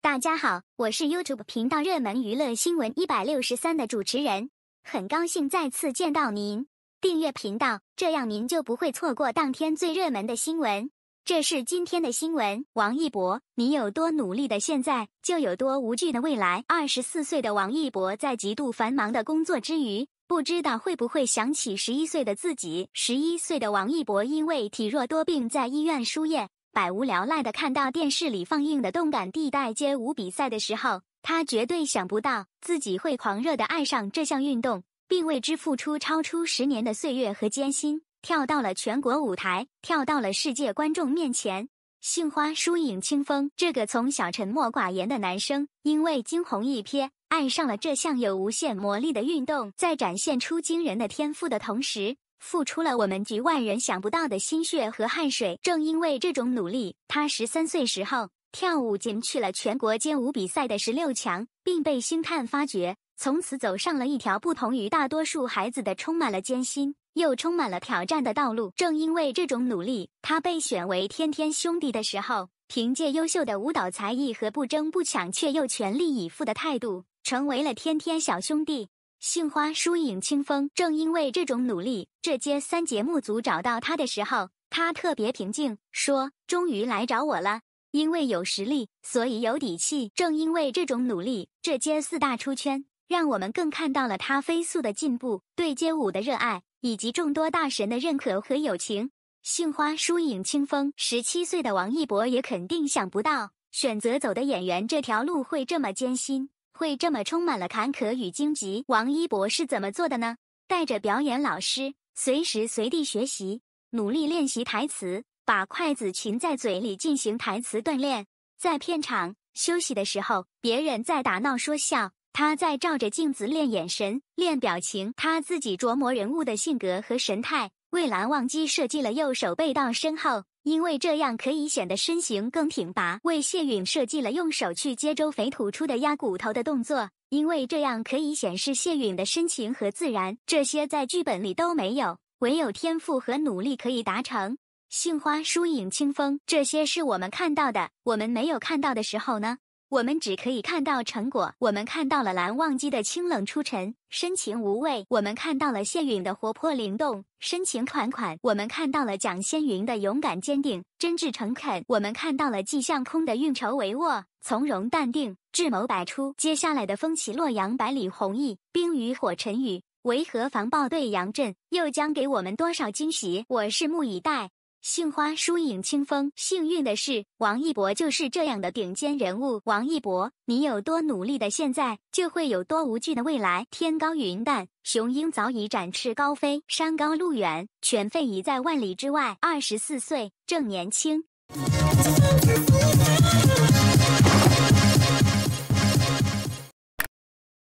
大家好，我是 YouTube 频道热门娱乐新闻一百六十三的主持人，很高兴再次见到您。订阅频道，这样您就不会错过当天最热门的新闻。这是今天的新闻：王一博，你有多努力的现在，就有多无惧的未来。二十四岁的王一博在极度繁忙的工作之余，不知道会不会想起十一岁的自己。十一岁的王一博因为体弱多病，在医院输液。百无聊赖的看到电视里放映的动感地带街舞比赛的时候，他绝对想不到自己会狂热的爱上这项运动，并为之付出超出十年的岁月和艰辛。跳到了全国舞台，跳到了世界观众面前。杏花疏影清风，这个从小沉默寡言的男生，因为惊鸿一瞥，爱上了这项有无限魔力的运动，在展现出惊人的天赋的同时。付出了我们局外人想不到的心血和汗水。正因为这种努力，他十三岁时候跳舞进去了全国街舞比赛的十六强，并被星探发掘，从此走上了一条不同于大多数孩子的、充满了艰辛又充满了挑战的道路。正因为这种努力，他被选为《天天兄弟》的时候，凭借优秀的舞蹈才艺和不争不抢却又全力以赴的态度，成为了天天小兄弟。杏花疏影清风，正因为这种努力，这届三节目组找到他的时候，他特别平静，说：“终于来找我了。”因为有实力，所以有底气。正因为这种努力，这届四大出圈，让我们更看到了他飞速的进步、对街舞的热爱以及众多大神的认可和友情。杏花疏影清风，十七岁的王一博也肯定想不到，选择走的演员这条路会这么艰辛。会这么充满了坎坷与荆棘，王一博是怎么做的呢？带着表演老师，随时随地学习，努力练习台词，把筷子钳在嘴里进行台词锻炼。在片场休息的时候，别人在打闹说笑，他在照着镜子练眼神、练表情，他自己琢磨人物的性格和神态，为蓝忘机设计了右手背到身后。因为这样可以显得身形更挺拔，为谢允设计了用手去接周肥吐出的鸭骨头的动作。因为这样可以显示谢允的深情和自然，这些在剧本里都没有，唯有天赋和努力可以达成。杏花疏影清风，这些是我们看到的，我们没有看到的时候呢？我们只可以看到成果，我们看到了蓝忘机的清冷出尘、深情无畏；我们看到了谢允的活泼灵动、深情款款；我们看到了蒋先云的勇敢坚定、真挚诚恳；我们看到了季向空的运筹帷幄、从容淡定、智谋百出。接下来的风起洛阳、百里红毅，冰与火、陈宇、维和防暴队、杨震，又将给我们多少惊喜？我拭目以待。杏花疏影清风，幸运的是，王一博就是这样的顶尖人物。王一博，你有多努力的现在，就会有多无惧的未来。天高云淡，雄鹰早已展翅高飞；山高路远，犬吠已在万里之外。二十四岁，正年轻。